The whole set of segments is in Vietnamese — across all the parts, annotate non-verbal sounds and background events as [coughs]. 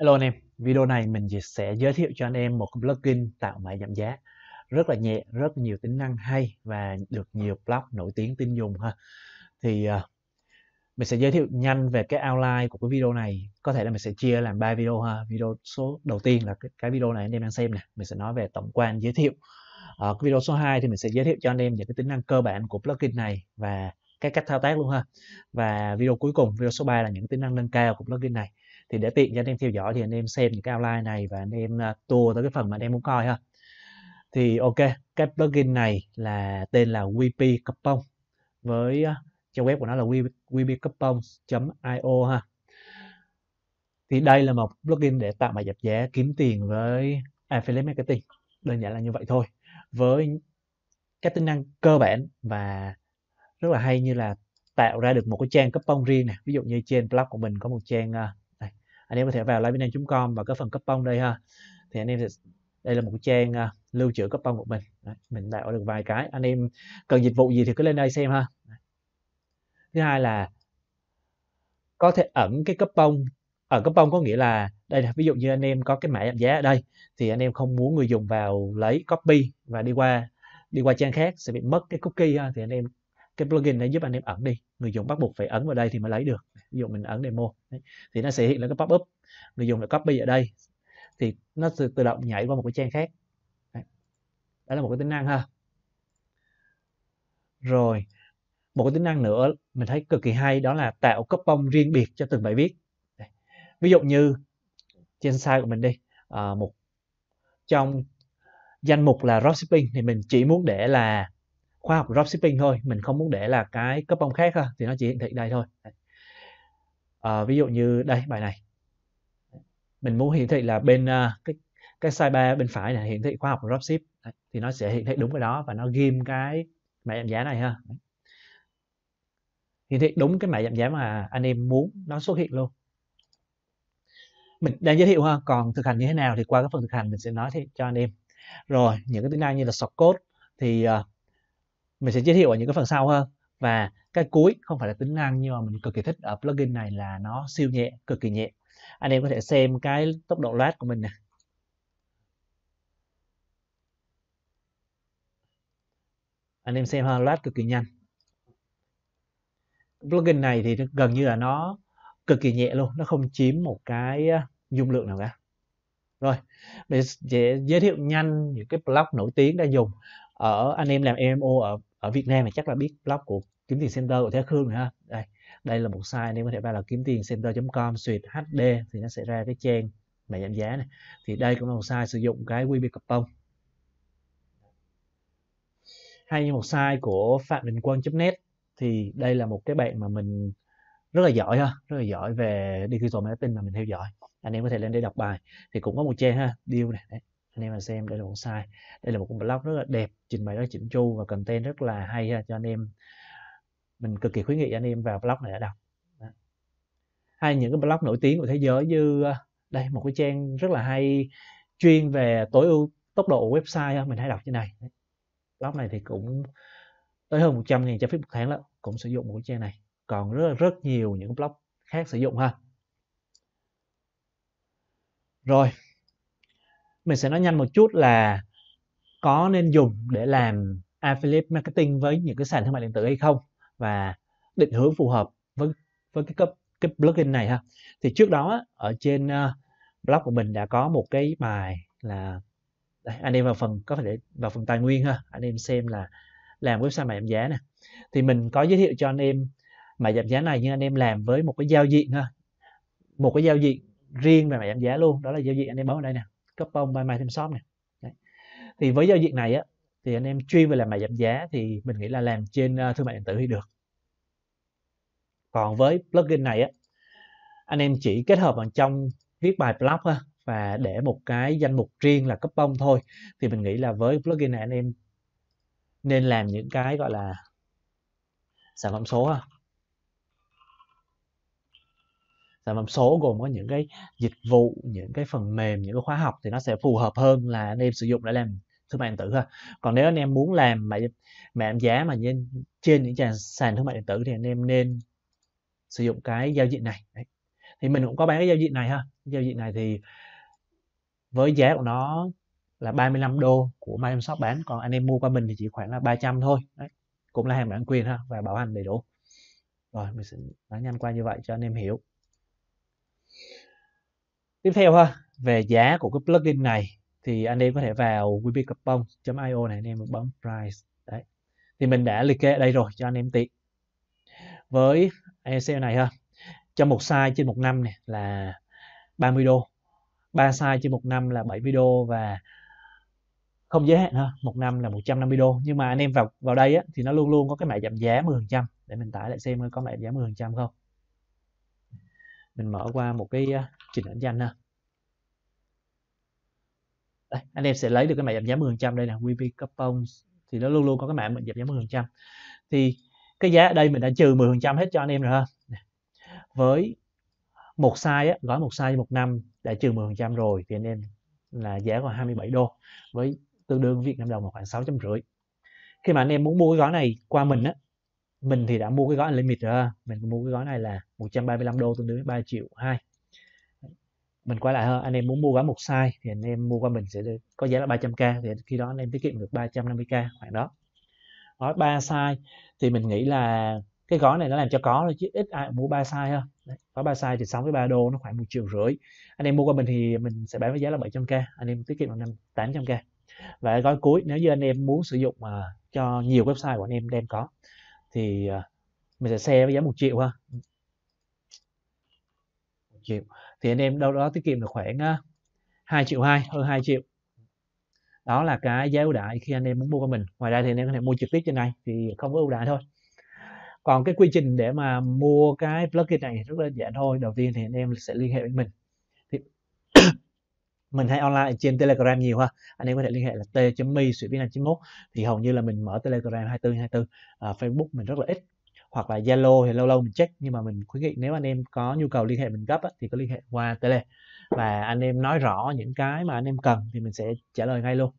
Hello anh em, video này mình sẽ giới thiệu cho anh em một plugin tạo mã giảm giá rất là nhẹ, rất nhiều tính năng hay và được nhiều blog nổi tiếng tin dùng ha. Thì uh, mình sẽ giới thiệu nhanh về cái outline của cái video này. Có thể là mình sẽ chia làm 3 video ha. Video số đầu tiên là cái, cái video này anh em đang xem nè, mình sẽ nói về tổng quan giới thiệu. uh, cái video số 2 thì mình sẽ giới thiệu cho anh em những cái tính năng cơ bản của plugin này và cái cách thao tác luôn ha. Và video cuối cùng, video số 3 là những tính năng nâng cao của plugin này thì để tiện cho anh em theo dõi thì anh em xem những cái outline này và anh em à, tua tới cái phần mà anh em muốn coi ha thì ok cái plugin này là tên là WP Coupon với à, trang web của nó là wpcoupon.io ha thì đây là một plugin để tạo bài giảm giá kiếm tiền với affiliate marketing đơn giản là như vậy thôi với các tính năng cơ bản và rất là hay như là tạo ra được một cái trang coupon riêng nè ví dụ như trên blog của mình có một trang à, anh em có thể vào livevietnam.com và có phần coupon đây ha thì anh em sẽ đây là một trang uh, lưu trữ coupon của mình Đấy, mình tạo được vài cái anh em cần dịch vụ gì thì cứ lên đây xem ha thứ hai là có thể ẩn cái coupon ở ờ, coupon có nghĩa là đây là ví dụ như anh em có cái mã giảm giá ở đây thì anh em không muốn người dùng vào lấy copy và đi qua đi qua trang khác sẽ bị mất cái cookie ha. thì anh em cái plugin này giúp anh em ẩn đi người dùng bắt buộc phải ấn vào đây thì mới lấy được ví dụ mình ấn demo đấy. thì nó sẽ hiện lên cái pop up người dùng đã copy ở đây thì nó tự, tự động nhảy qua một cái trang khác đấy. đó là một cái tính năng ha rồi một cái tính năng nữa mình thấy cực kỳ hay đó là tạo cấp coupon riêng biệt cho từng bài viết ví dụ như trên site của mình đi à, một trong danh mục là dropshipping thì mình chỉ muốn để là khoa học dropshipping thôi mình không muốn để là cái cấp bông khác ha, thì nó chỉ hiện thị đây thôi à, ví dụ như đây bài này mình muốn hiển thị là bên uh, cái cái sidebar bên phải này hiển thị khoa học dropship thì nó sẽ hiển thị đúng cái đó và nó ghim cái mã giảm giá này ha hiển thị đúng cái mã giảm giá mà anh em muốn nó xuất hiện luôn mình đang giới thiệu ha còn thực hành như thế nào thì qua cái phần thực hành mình sẽ nói cho anh em rồi những cái tính năng như là short code thì uh, mình sẽ giới thiệu ở những cái phần sau hơn và cái cuối không phải là tính năng nhưng mà mình cực kỳ thích ở plugin này là nó siêu nhẹ cực kỳ nhẹ anh em có thể xem cái tốc độ load của mình nè anh em xem ha load cực kỳ nhanh plugin này thì gần như là nó cực kỳ nhẹ luôn nó không chiếm một cái ờ, dung lượng nào cả rồi để giới thiệu nhanh những cái blog nổi tiếng đã dùng ở anh em làm EMO ở ở Việt Nam thì chắc là biết blog của kiếm tiền center của Thế Khương này ha đây đây là một site nếu có thể vào là kiếm tiền center.com suyệt HD thì nó sẽ ra cái trang mà giảm giá này thì đây cũng là một site sử dụng cái QB Capon hay như một site của phạm đình quân.net thì đây là một cái bạn mà mình rất là giỏi ha rất là giỏi về digital marketing mà mình theo dõi anh em có thể lên đây đọc bài thì cũng có một trang ha deal này đấy anh em mà xem đây là một site đây là một blog rất là đẹp trình bày rất chỉnh chu và content rất là hay ha cho anh em mình cực kỳ khuyến nghị anh em vào blog này để đọc đó. hay những cái blog nổi tiếng của thế giới như ờ, đây một cái trang rất là hay chuyên về tối ưu tốc độ website mình hay đọc như này blog này thì cũng tới hơn 100 ngàn cho phép một tháng là cũng sử dụng một cái trang này còn rất rất nhiều những blog khác sử dụng ha rồi mình sẽ nói nhanh một chút là có nên dùng để làm affiliate marketing với những cái sàn thương mại điện tử hay không và định hướng phù hợp với với cái cấp cái plugin này ha thì trước đó ở trên ờ, blog của mình đã có một cái bài là đây, anh em vào phần có thể vào phần tài nguyên ha anh em xem là làm website mại giảm giá nè thì mình có giới thiệu cho anh em mại giảm giá này nhưng anh em làm với một cái giao diện ha một cái giao diện riêng về mại giảm giá luôn đó là giao diện anh em bấm ở đây nè cấp bông by my thêm shop nè thì với giao diện này á thì anh em chuyên về làm mại giảm giá thì mình nghĩ là làm trên ờ, thương mại điện tử thì được còn với plugin này á anh em chỉ kết hợp vào trong viết bài blog ha, và để một cái danh mục riêng là cấp bông thôi thì mình nghĩ là với plugin này anh em nên làm những cái gọi là sản phẩm số ha. sản phẩm số gồm có những cái dịch vụ những cái phần mềm những cái khóa học thì nó sẽ phù hợp hơn là anh em sử dụng để làm thương mại điện tử ha còn nếu anh em muốn làm mà mà em giá mà trên, trên những sàn thương mại điện tử thì anh em nên sử dụng cái giao diện này Đấy. thì mình cũng có bán cái giao diện này ha giao diện này thì với giá của nó là 35 đô của Microsoft bán còn anh em mua qua mình thì chỉ khoảng là 300 thôi Đấy. cũng là hàng bản quyền ha và bảo hành đầy đủ rồi mình sẽ nói nhanh qua như vậy cho anh em hiểu tiếp theo ha về giá của cái plugin này thì anh em có thể vào wbcoupon. io này anh em bấm price đấy thì mình đã liệt kê ở đây rồi cho anh em tiện với Excel này ha cho một size trên một năm này là 30 đô ba size trên một năm là 70 đô và không giới hạn ha một năm là 150 đô nhưng mà anh em vào vào đây á, thì nó luôn luôn có cái mã giảm giá 10 trăm để mình tải lại xem có mã giảm giá 10 trăm không mình mở qua một cái ờ, trình ảnh danh ha đây, anh em sẽ lấy được cái mã giảm giá 10 trăm đây nè, WP Coupons thì nó luôn luôn có cái mã giảm giá 10 trăm thì cái giá ở đây mình đã trừ 10% hết cho anh em rồi ha với một size á, gói một size một năm đã trừ 10% rồi thì anh em là giá còn 27 đô với tương đương Việt Nam đồng là khoảng rưỡi khi mà anh em muốn mua cái gói này qua mình á mình thì đã mua cái gói limit rồi mình mua cái gói này là 135 đô tương đương với 3 triệu 2 mình quay lại hơn anh em muốn mua gói một size thì anh em mua qua mình sẽ có giá là 300k thì khi đó anh em tiết kiệm được 350k khoảng đó gói ba size thì mình nghĩ là cái gói này nó làm cho có thôi chứ ít ai mua ba size ha có ba size thì 6 với ba đô nó khoảng một triệu rưỡi anh em mua qua mình thì mình sẽ bán với giá là 700k anh em tiết kiệm được năm tám trăm k và gói cuối nếu như anh em muốn sử dụng mà cho nhiều website của anh em đem có thì à, mình sẽ xe với giá một triệu ha một triệu thì anh em đâu đó tiết kiệm được khoảng 2 à, triệu 2 hơn 2 triệu đó là cái giá ưu đại khi anh em muốn mua của mình ngoài ra thì anh em có thể mua trực tiếp trên này thì không có ưu đại thôi còn cái quy trình để mà mua cái plugin này rất đơn giản thôi đầu tiên thì anh em sẽ liên hệ với mình thì [coughs] mình hay online trên telegram nhiều ha anh em có thể liên hệ là t.me suy việt 91 thì hầu như là mình mở telegram 24 24 à, facebook mình rất là ít hoặc là Zalo thì lâu lâu mình check nhưng mà mình khuyến nghị nếu anh em có nhu cầu liên hệ mình gấp á, thì có liên hệ qua tele và anh em nói rõ những cái mà anh em cần thì mình sẽ trả lời ngay luôn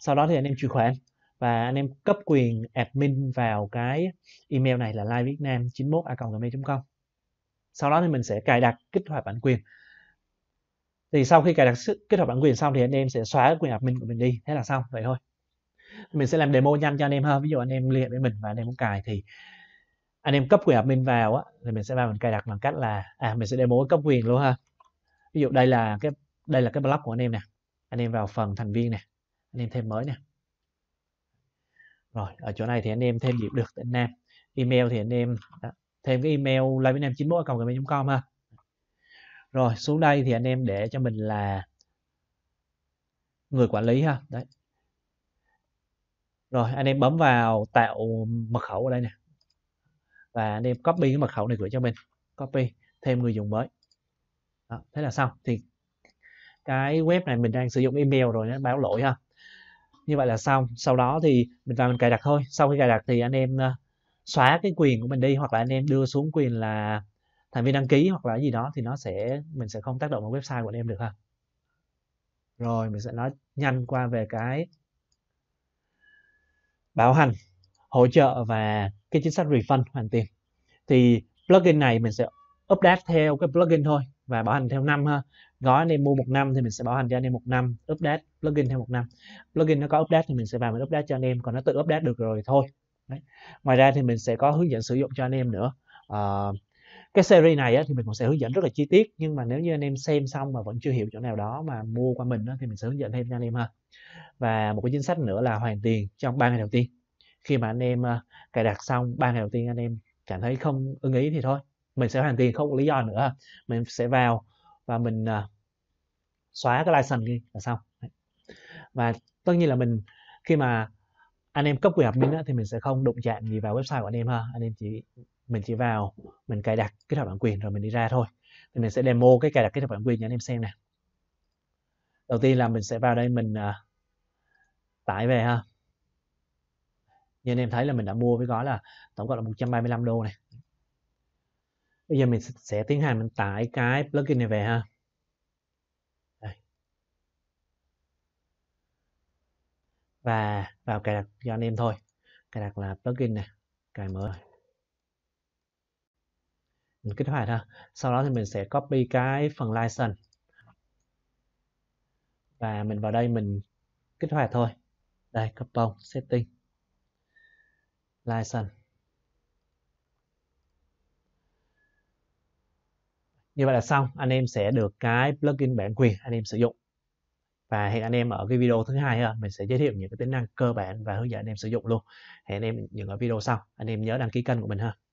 sau đó thì anh em chuyển khoản và anh em cấp quyền admin vào cái email này là livevietnam 91 gmail com sau đó thì mình sẽ cài đặt kích hoạt bản quyền thì sau khi cài đặt kích hoạt bản quyền xong thì anh em sẽ xóa quyền admin của mình đi thế là xong vậy thôi mình sẽ làm demo nhanh cho anh em hơn ví dụ anh em liên hệ với mình và anh em muốn cài thì anh em cấp quyền admin vào á thì mình sẽ vào mình cài đặt bằng cách là à mình sẽ demo cấp quyền luôn ha ví dụ đây là cái đây là cái blog của anh em nè anh em vào phần thành viên nè anh em thêm mới nè rồi ở chỗ này thì anh em thêm diệp được tên nam email thì anh em đó, thêm cái email em live 91 gmail com ha rồi xuống đây thì anh em để cho mình là người quản lý ha đấy rồi anh em bấm vào tạo mật khẩu ở đây nè và anh em copy cái mật khẩu này gửi cho mình copy thêm người dùng mới đó, thế là xong thì cái web này mình đang sử dụng email rồi nó báo lỗi ha như vậy là xong sau đó thì mình vào mình cài đặt thôi sau khi cài đặt thì anh em ờ, xóa cái quyền của mình đi hoặc là anh em đưa xuống quyền là thành viên đăng ký hoặc là gì đó thì nó sẽ mình sẽ không tác động vào website của anh em được ha rồi mình sẽ nói nhanh qua về cái bảo hành hỗ trợ và cái chính sách refund hoàn tiền thì plugin này mình sẽ update theo cái plugin thôi và bảo hành theo năm ha gói anh em mua một năm thì mình sẽ bảo hành cho anh em một năm update plugin theo một năm plugin nó có update thì mình sẽ vào mình update cho anh em còn nó tự update được rồi thôi Đấy. ngoài ra thì mình sẽ có hướng dẫn sử dụng cho anh em nữa à, cái series này á, thì mình cũng sẽ hướng dẫn rất là chi tiết nhưng mà nếu như anh em xem xong mà vẫn chưa hiểu chỗ nào đó mà mua qua mình á, thì mình sẽ hướng dẫn thêm cho anh em ha và một cái chính sách nữa là hoàn tiền trong 3 ngày đầu tiên khi mà anh em ờ, cài đặt xong ba ngày đầu tiên anh em cảm thấy không ưng ý thì thôi mình sẽ hoàn tiền không có lý do nữa mình sẽ vào và mình ờ, xóa cái license đi là xong và tất nhiên là mình khi mà anh em cấp quyền admin á, thì mình sẽ không đụng chạm gì vào website của anh em ha anh em chỉ mình chỉ vào mình cài đặt cái hợp bản quyền rồi mình đi ra thôi thì mình sẽ demo cái cài đặt cái hợp bản quyền cho anh em xem nè đầu tiên là mình sẽ vào đây mình uh, tải về ha như anh em thấy là mình đã mua với gói là tổng cộng là 135 đô này bây giờ mình sẽ tiến hành mình tải cái plugin này về ha Đây. và vào cài đặt cho anh em thôi cài đặt là plugin này cài mở mình kích hoạt ha sau đó thì mình sẽ copy cái phần license và mình vào đây mình kích hoạt thôi đây copy setting license như vậy là xong anh em sẽ được cái plugin bản quyền anh em sử dụng và hẹn anh em ở cái video thứ hai ha, mình sẽ giới thiệu những cái tính năng cơ bản và hướng dẫn anh em sử dụng luôn hẹn anh em những ở video sau anh em nhớ đăng ký kênh của mình ha